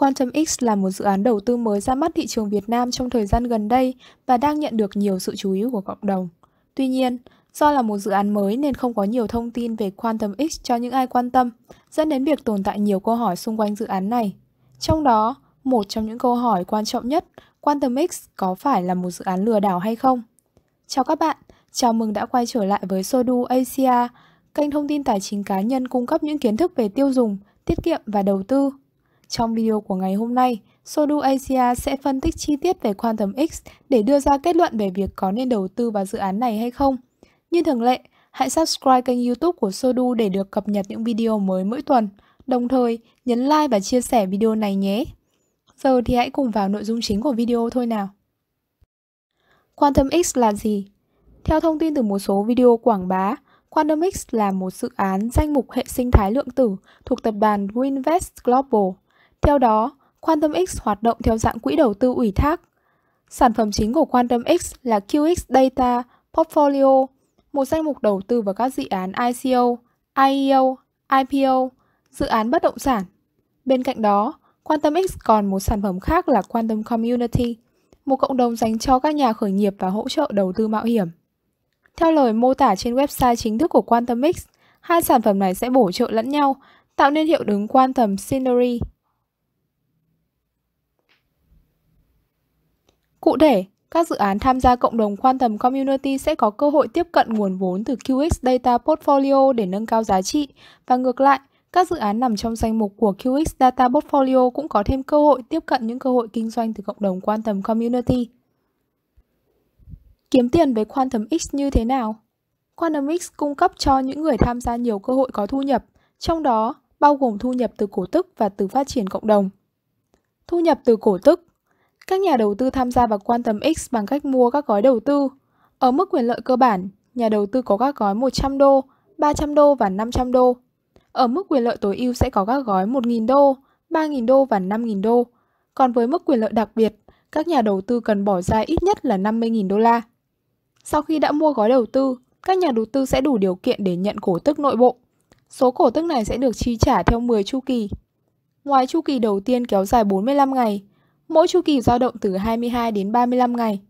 Quantum X là một dự án đầu tư mới ra mắt thị trường Việt Nam trong thời gian gần đây và đang nhận được nhiều sự chú ý của cộng đồng. Tuy nhiên, do là một dự án mới nên không có nhiều thông tin về Quantum X cho những ai quan tâm, dẫn đến việc tồn tại nhiều câu hỏi xung quanh dự án này. Trong đó, một trong những câu hỏi quan trọng nhất, Quantum X có phải là một dự án lừa đảo hay không? Chào các bạn, chào mừng đã quay trở lại với Sodu Asia, kênh thông tin tài chính cá nhân cung cấp những kiến thức về tiêu dùng, tiết kiệm và đầu tư trong video của ngày hôm nay, Sodu Asia sẽ phân tích chi tiết về Quantum X để đưa ra kết luận về việc có nên đầu tư vào dự án này hay không. Như thường lệ, hãy subscribe kênh youtube của Sodu để được cập nhật những video mới mỗi tuần. Đồng thời, nhấn like và chia sẻ video này nhé. Giờ thì hãy cùng vào nội dung chính của video thôi nào. Quantum X là gì? Theo thông tin từ một số video quảng bá, Quantum X là một dự án danh mục hệ sinh thái lượng tử thuộc tập đoàn Winvest Global. Theo đó, Quantum X hoạt động theo dạng quỹ đầu tư ủy thác. Sản phẩm chính của Quantum X là QX Data Portfolio, một danh mục đầu tư vào các dự án ICO, IEO, IPO, dự án bất động sản. Bên cạnh đó, Quantum X còn một sản phẩm khác là Quantum Community, một cộng đồng dành cho các nhà khởi nghiệp và hỗ trợ đầu tư mạo hiểm. Theo lời mô tả trên website chính thức của Quantum X, hai sản phẩm này sẽ bổ trợ lẫn nhau, tạo nên hiệu ứng Quantum Scenery Cụ thể, các dự án tham gia cộng đồng quan tâm community sẽ có cơ hội tiếp cận nguồn vốn từ QX Data Portfolio để nâng cao giá trị và ngược lại, các dự án nằm trong danh mục của QX Data Portfolio cũng có thêm cơ hội tiếp cận những cơ hội kinh doanh từ cộng đồng quan tâm community. Kiếm tiền với Quantum X như thế nào? Quantum X cung cấp cho những người tham gia nhiều cơ hội có thu nhập, trong đó bao gồm thu nhập từ cổ tức và từ phát triển cộng đồng. Thu nhập từ cổ tức các nhà đầu tư tham gia vào Quantum X bằng cách mua các gói đầu tư. Ở mức quyền lợi cơ bản, nhà đầu tư có các gói 100 đô, 300 đô và 500 đô. Ở mức quyền lợi tối ưu sẽ có các gói 1.000 đô, 3.000 đô và 5.000 đô. Còn với mức quyền lợi đặc biệt, các nhà đầu tư cần bỏ ra ít nhất là 50.000 đô la. Sau khi đã mua gói đầu tư, các nhà đầu tư sẽ đủ điều kiện để nhận cổ tức nội bộ. Số cổ tức này sẽ được chi trả theo 10 chu kỳ. Ngoài chu kỳ đầu tiên kéo dài 45 ngày, mỗi chu kỳ dao động từ 22 đến 35 ngày.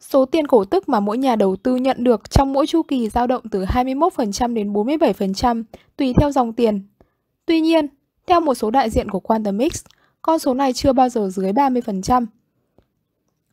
Số tiền cổ tức mà mỗi nhà đầu tư nhận được trong mỗi chu kỳ dao động từ 21% đến 47% tùy theo dòng tiền. Tuy nhiên, theo một số đại diện của Quantumix, con số này chưa bao giờ dưới 30%.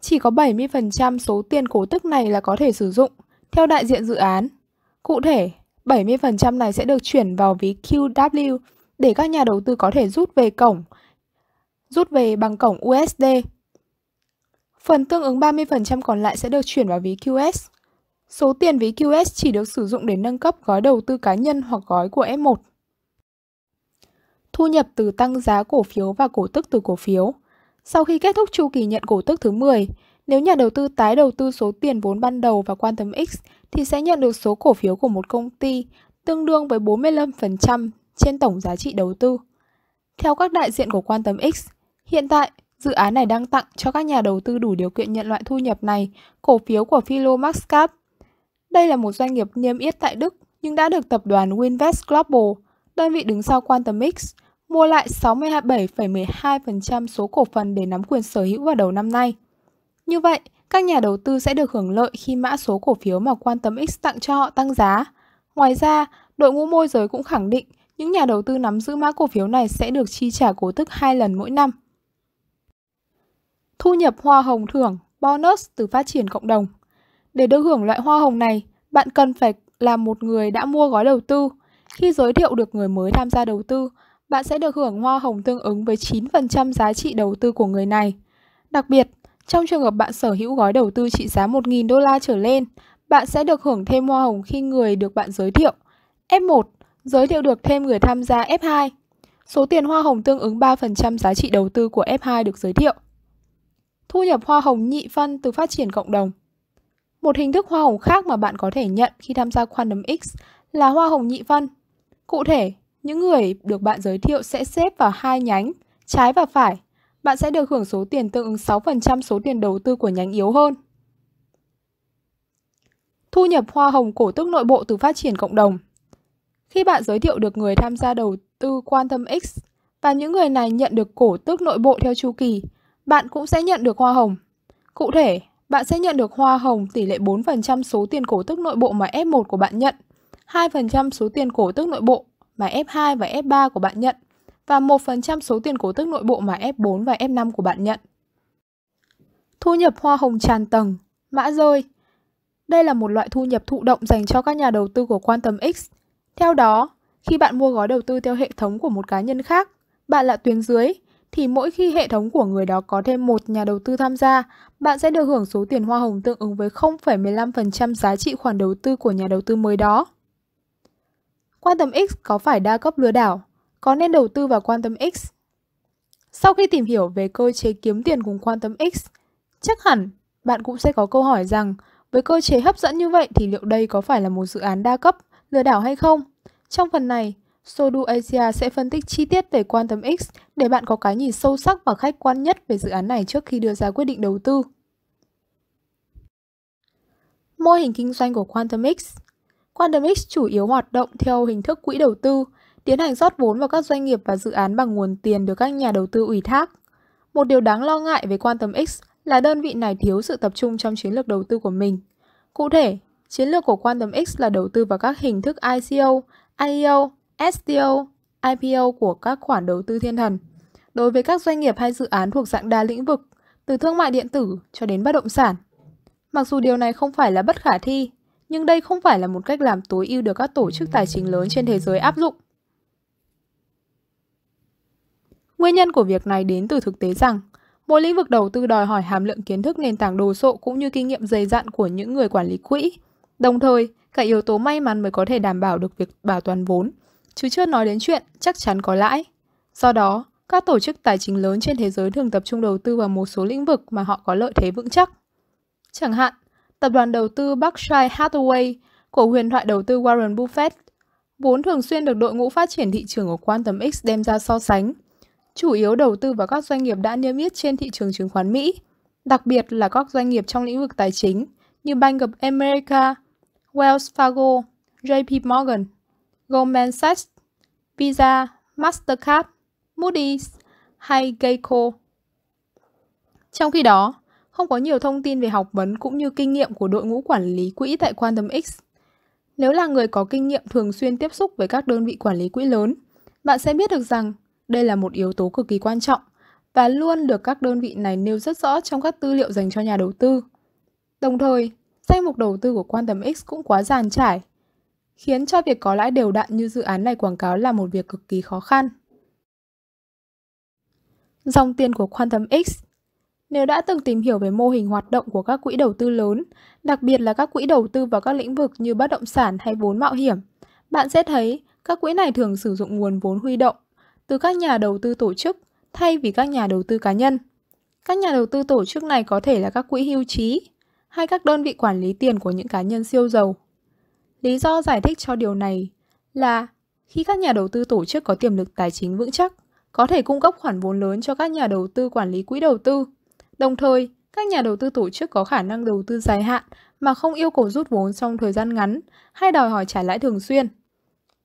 Chỉ có 70% số tiền cổ tức này là có thể sử dụng, theo đại diện dự án. Cụ thể, 70% này sẽ được chuyển vào ví QW để các nhà đầu tư có thể rút về cổng rút về bằng cổng USD. Phần tương ứng 30% còn lại sẽ được chuyển vào ví QS. Số tiền ví QS chỉ được sử dụng để nâng cấp gói đầu tư cá nhân hoặc gói của F1. Thu nhập từ tăng giá cổ phiếu và cổ tức từ cổ phiếu. Sau khi kết thúc chu kỳ nhận cổ tức thứ 10, nếu nhà đầu tư tái đầu tư số tiền vốn ban đầu vào Quantum X thì sẽ nhận được số cổ phiếu của một công ty tương đương với 45% trên tổng giá trị đầu tư. Theo các đại diện của Quantum X, Hiện tại, dự án này đang tặng cho các nhà đầu tư đủ điều kiện nhận loại thu nhập này cổ phiếu của Philo Maxcap. Đây là một doanh nghiệp niêm yết tại Đức nhưng đã được tập đoàn Winvest Global, đơn vị đứng sau Quantumix, mua lại 67,12% số cổ phần để nắm quyền sở hữu vào đầu năm nay. Như vậy, các nhà đầu tư sẽ được hưởng lợi khi mã số cổ phiếu mà Quantumix tặng cho họ tăng giá. Ngoài ra, đội ngũ môi giới cũng khẳng định những nhà đầu tư nắm giữ mã cổ phiếu này sẽ được chi trả cổ tức 2 lần mỗi năm thu nhập hoa hồng thưởng bonus từ phát triển cộng đồng. Để được hưởng loại hoa hồng này, bạn cần phải là một người đã mua gói đầu tư. Khi giới thiệu được người mới tham gia đầu tư, bạn sẽ được hưởng hoa hồng tương ứng với 9% giá trị đầu tư của người này. Đặc biệt, trong trường hợp bạn sở hữu gói đầu tư trị giá 1.000 đô la trở lên, bạn sẽ được hưởng thêm hoa hồng khi người được bạn giới thiệu. F1 giới thiệu được thêm người tham gia F2. Số tiền hoa hồng tương ứng 3% giá trị đầu tư của F2 được giới thiệu thu nhập hoa hồng nhị phân từ phát triển cộng đồng. Một hình thức hoa hồng khác mà bạn có thể nhận khi tham gia Quantum X là hoa hồng nhị phân. Cụ thể, những người được bạn giới thiệu sẽ xếp vào hai nhánh, trái và phải. Bạn sẽ được hưởng số tiền tương ứng 6% số tiền đầu tư của nhánh yếu hơn. Thu nhập hoa hồng cổ tức nội bộ từ phát triển cộng đồng. Khi bạn giới thiệu được người tham gia đầu tư Quantum X và những người này nhận được cổ tức nội bộ theo chu kỳ, bạn cũng sẽ nhận được hoa hồng. Cụ thể, bạn sẽ nhận được hoa hồng tỷ lệ 4% số tiền cổ tức nội bộ mà F1 của bạn nhận, 2% số tiền cổ tức nội bộ mà F2 và F3 của bạn nhận và 1% số tiền cổ tức nội bộ mà F4 và F5 của bạn nhận. Thu nhập hoa hồng tràn tầng, mã rơi. Đây là một loại thu nhập thụ động dành cho các nhà đầu tư của quan tâm X. Theo đó, khi bạn mua gói đầu tư theo hệ thống của một cá nhân khác, bạn là tuyến dưới thì mỗi khi hệ thống của người đó có thêm một nhà đầu tư tham gia, bạn sẽ được hưởng số tiền hoa hồng tương ứng với 0,15% giá trị khoản đầu tư của nhà đầu tư mới đó. Quan tâm X có phải đa cấp lừa đảo? Có nên đầu tư vào quan tâm X? Sau khi tìm hiểu về cơ chế kiếm tiền cùng quan tâm X, chắc hẳn bạn cũng sẽ có câu hỏi rằng với cơ chế hấp dẫn như vậy thì liệu đây có phải là một dự án đa cấp, lừa đảo hay không? Trong phần này, Sodu Asia sẽ phân tích chi tiết về Quantum X để bạn có cái nhìn sâu sắc và khách quan nhất về dự án này trước khi đưa ra quyết định đầu tư. Mô hình kinh doanh của Quantum X Quantum X chủ yếu hoạt động theo hình thức quỹ đầu tư, tiến hành rót vốn vào các doanh nghiệp và dự án bằng nguồn tiền được các nhà đầu tư ủy thác. Một điều đáng lo ngại về Quantum X là đơn vị này thiếu sự tập trung trong chiến lược đầu tư của mình. Cụ thể, chiến lược của Quantum X là đầu tư vào các hình thức ICO, IEO STO, IPO của các khoản đầu tư thiên thần. Đối với các doanh nghiệp hay dự án thuộc dạng đa lĩnh vực, từ thương mại điện tử cho đến bất động sản. Mặc dù điều này không phải là bất khả thi, nhưng đây không phải là một cách làm tối ưu được các tổ chức tài chính lớn trên thế giới áp dụng. Nguyên nhân của việc này đến từ thực tế rằng, mỗi lĩnh vực đầu tư đòi hỏi hàm lượng kiến thức nền tảng đồ sộ cũng như kinh nghiệm dày dặn của những người quản lý quỹ. Đồng thời, cả yếu tố may mắn mới có thể đảm bảo được việc bảo toàn vốn, chứ chưa nói đến chuyện chắc chắn có lãi. Do đó, các tổ chức tài chính lớn trên thế giới thường tập trung đầu tư vào một số lĩnh vực mà họ có lợi thế vững chắc. Chẳng hạn, tập đoàn đầu tư Berkshire Hathaway của huyền thoại đầu tư Warren Buffett vốn thường xuyên được đội ngũ phát triển thị trường của Quantum X đem ra so sánh, chủ yếu đầu tư vào các doanh nghiệp đã niêm yết trên thị trường chứng khoán Mỹ, đặc biệt là các doanh nghiệp trong lĩnh vực tài chính như Bank of America, Wells Fargo, JP Morgan, Goldman Sachs, Visa, Mastercard, Moody's hay Geico. Trong khi đó, không có nhiều thông tin về học vấn cũng như kinh nghiệm của đội ngũ quản lý quỹ tại Quantum X. Nếu là người có kinh nghiệm thường xuyên tiếp xúc với các đơn vị quản lý quỹ lớn, bạn sẽ biết được rằng đây là một yếu tố cực kỳ quan trọng và luôn được các đơn vị này nêu rất rõ trong các tư liệu dành cho nhà đầu tư. Đồng thời, danh mục đầu tư của Quantum X cũng quá giàn trải khiến cho việc có lãi đều đặn như dự án này quảng cáo là một việc cực kỳ khó khăn. Dòng tiền của Quantum X Nếu đã từng tìm hiểu về mô hình hoạt động của các quỹ đầu tư lớn, đặc biệt là các quỹ đầu tư vào các lĩnh vực như bất động sản hay vốn mạo hiểm, bạn sẽ thấy các quỹ này thường sử dụng nguồn vốn huy động từ các nhà đầu tư tổ chức thay vì các nhà đầu tư cá nhân. Các nhà đầu tư tổ chức này có thể là các quỹ hưu trí hay các đơn vị quản lý tiền của những cá nhân siêu giàu Lý do giải thích cho điều này là khi các nhà đầu tư tổ chức có tiềm lực tài chính vững chắc, có thể cung cấp khoản vốn lớn cho các nhà đầu tư quản lý quỹ đầu tư. Đồng thời, các nhà đầu tư tổ chức có khả năng đầu tư dài hạn mà không yêu cầu rút vốn trong thời gian ngắn hay đòi hỏi trả lãi thường xuyên.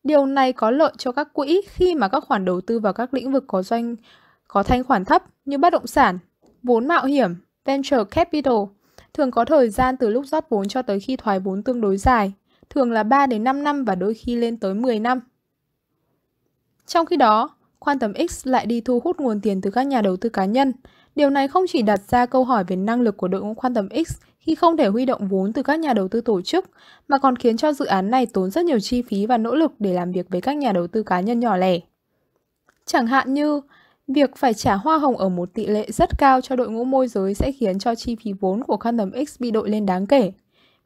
Điều này có lợi cho các quỹ khi mà các khoản đầu tư vào các lĩnh vực có doanh có thanh khoản thấp như bất động sản, vốn mạo hiểm, venture capital thường có thời gian từ lúc rót vốn cho tới khi thoái vốn tương đối dài thường là 3 đến 5 năm và đôi khi lên tới 10 năm. Trong khi đó, Quantum X lại đi thu hút nguồn tiền từ các nhà đầu tư cá nhân. Điều này không chỉ đặt ra câu hỏi về năng lực của đội ngũ Quantum X khi không thể huy động vốn từ các nhà đầu tư tổ chức, mà còn khiến cho dự án này tốn rất nhiều chi phí và nỗ lực để làm việc với các nhà đầu tư cá nhân nhỏ lẻ. Chẳng hạn như, việc phải trả hoa hồng ở một tỷ lệ rất cao cho đội ngũ môi giới sẽ khiến cho chi phí vốn của Quantum X bị đội lên đáng kể.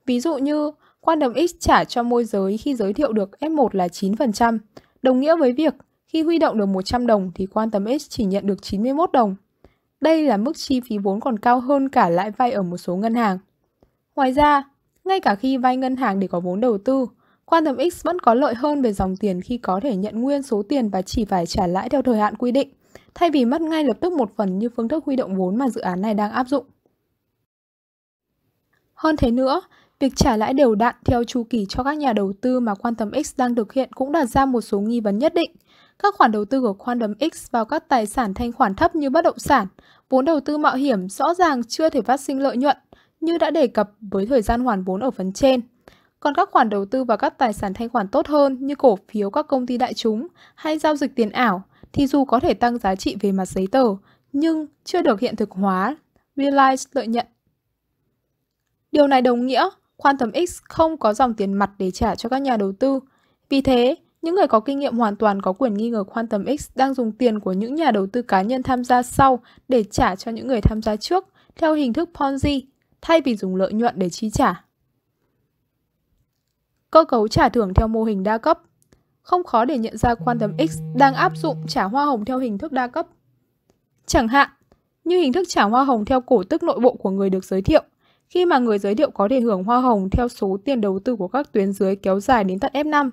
Ví dụ như, Quan điểm X trả cho môi giới khi giới thiệu được F1 là 9%, đồng nghĩa với việc khi huy động được 100 đồng thì quan tâm X chỉ nhận được 91 đồng. Đây là mức chi phí vốn còn cao hơn cả lãi vay ở một số ngân hàng. Ngoài ra, ngay cả khi vay ngân hàng để có vốn đầu tư, quan tâm X vẫn có lợi hơn về dòng tiền khi có thể nhận nguyên số tiền và chỉ phải trả lãi theo thời hạn quy định, thay vì mất ngay lập tức một phần như phương thức huy động vốn mà dự án này đang áp dụng. Hơn thế nữa, Việc trả lãi đều đặn theo chu kỳ cho các nhà đầu tư mà Quantum X đang thực hiện cũng đặt ra một số nghi vấn nhất định. Các khoản đầu tư của Quantum X vào các tài sản thanh khoản thấp như bất động sản, vốn đầu tư mạo hiểm rõ ràng chưa thể phát sinh lợi nhuận như đã đề cập với thời gian hoàn vốn ở phần trên. Còn các khoản đầu tư vào các tài sản thanh khoản tốt hơn như cổ phiếu các công ty đại chúng hay giao dịch tiền ảo thì dù có thể tăng giá trị về mặt giấy tờ nhưng chưa được hiện thực hóa, realize lợi nhuận. Điều này đồng nghĩa Quantum X không có dòng tiền mặt để trả cho các nhà đầu tư. Vì thế, những người có kinh nghiệm hoàn toàn có quyền nghi ngờ Quantum X đang dùng tiền của những nhà đầu tư cá nhân tham gia sau để trả cho những người tham gia trước theo hình thức Ponzi thay vì dùng lợi nhuận để chi trả. Cơ cấu trả thưởng theo mô hình đa cấp Không khó để nhận ra Quantum X đang áp dụng trả hoa hồng theo hình thức đa cấp. Chẳng hạn, như hình thức trả hoa hồng theo cổ tức nội bộ của người được giới thiệu, khi mà người giới thiệu có thể hưởng hoa hồng theo số tiền đầu tư của các tuyến dưới kéo dài đến tận F5.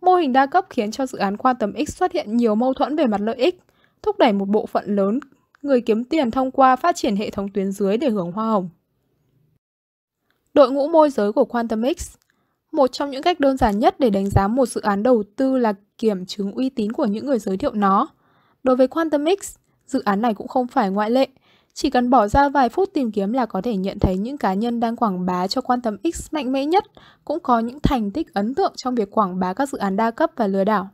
Mô hình đa cấp khiến cho dự án Quantum X xuất hiện nhiều mâu thuẫn về mặt lợi ích, thúc đẩy một bộ phận lớn người kiếm tiền thông qua phát triển hệ thống tuyến dưới để hưởng hoa hồng. Đội ngũ môi giới của Quantum X Một trong những cách đơn giản nhất để đánh giá một dự án đầu tư là kiểm chứng uy tín của những người giới thiệu nó. Đối với Quantum X, dự án này cũng không phải ngoại lệ. Chỉ cần bỏ ra vài phút tìm kiếm là có thể nhận thấy những cá nhân đang quảng bá cho quan tâm X mạnh mẽ nhất cũng có những thành tích ấn tượng trong việc quảng bá các dự án đa cấp và lừa đảo.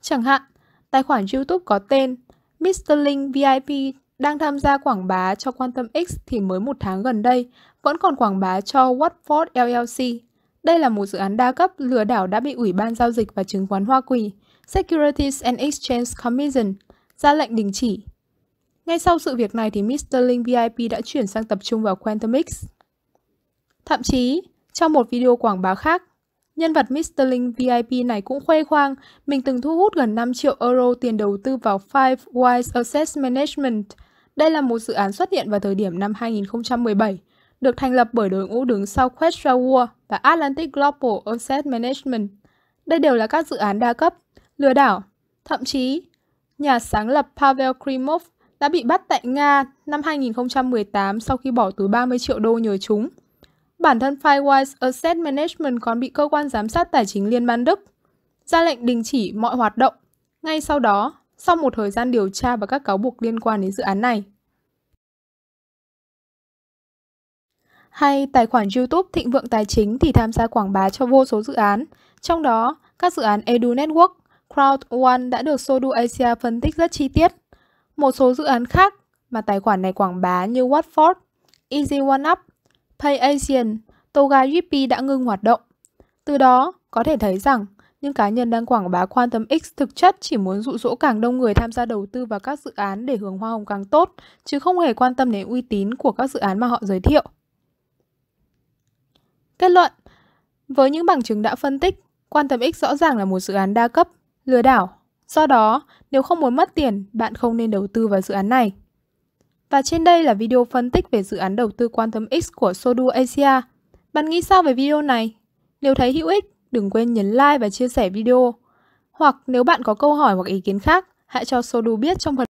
Chẳng hạn, tài khoản YouTube có tên Mr. Link VIP đang tham gia quảng bá cho quan tâm X thì mới một tháng gần đây vẫn còn quảng bá cho Watford LLC. Đây là một dự án đa cấp lừa đảo đã bị Ủy ban Giao dịch và Chứng khoán Hoa Kỳ Securities and Exchange Commission ra lệnh đình chỉ ngay sau sự việc này thì Mr. Link VIP đã chuyển sang tập trung vào Quantumix. Thậm chí, trong một video quảng bá khác, nhân vật Mr. Link VIP này cũng khoe khoang mình từng thu hút gần 5 triệu euro tiền đầu tư vào Five Wise Asset Management. Đây là một dự án xuất hiện vào thời điểm năm 2017, được thành lập bởi đội ngũ đứng sau Questra World và Atlantic Global Asset Management. Đây đều là các dự án đa cấp, lừa đảo. Thậm chí, nhà sáng lập Pavel Krimov đã bị bắt tại Nga năm 2018 sau khi bỏ túi 30 triệu đô nhờ chúng. Bản thân Firewise Asset Management còn bị cơ quan giám sát tài chính Liên bang Đức ra lệnh đình chỉ mọi hoạt động ngay sau đó sau một thời gian điều tra và các cáo buộc liên quan đến dự án này. Hay tài khoản YouTube Thịnh Vượng Tài Chính thì tham gia quảng bá cho vô số dự án, trong đó các dự án Edu Network, Crowd One đã được Sodu Asia phân tích rất chi tiết. Một số dự án khác mà tài khoản này quảng bá như Watford, Easy One Up, Pay Asian, Toga Yippee đã ngưng hoạt động. Từ đó, có thể thấy rằng những cá nhân đang quảng bá Quantum X thực chất chỉ muốn dụ dỗ càng đông người tham gia đầu tư vào các dự án để hưởng hoa hồng càng tốt, chứ không hề quan tâm đến uy tín của các dự án mà họ giới thiệu. Kết luận, với những bằng chứng đã phân tích, Quantum X rõ ràng là một dự án đa cấp, lừa đảo Do đó, nếu không muốn mất tiền, bạn không nên đầu tư vào dự án này. Và trên đây là video phân tích về dự án đầu tư Quantum X của Sodu Asia. Bạn nghĩ sao về video này? Nếu thấy hữu ích, đừng quên nhấn like và chia sẻ video. Hoặc nếu bạn có câu hỏi hoặc ý kiến khác, hãy cho Sodu biết trong phần